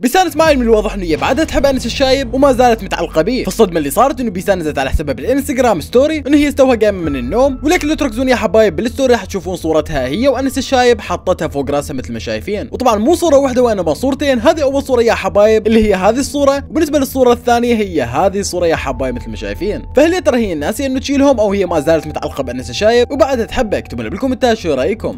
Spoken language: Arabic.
بيسان اسماعيل من الواضح انه هي بعدها تحب انس الشايب وما زالت متعلقه بيه، فالصدمه اللي صارت انه بيسان نزلت على حسابها بالانستغرام ستوري انه هي استوها قايمه من النوم، ولكن لو تركزون يا حبايب بالستوري راح تشوفون صورتها هي وانس الشايب حطتها فوق راسها مثل ما شايفين، وطبعا مو صوره واحده وانما صورتين، هذه اول صوره يا حبايب اللي هي هذه الصوره، وبالنسبه للصوره الثانيه هي هذه الصوره يا حبايب مثل ما شايفين، فهل يا ترى هي ناسيه انه تشيلهم او هي ما زالت متعلقه بانس الشايب وبعدها تحبه؟ اكتبوا لنا بالكومنتات شو رايكم؟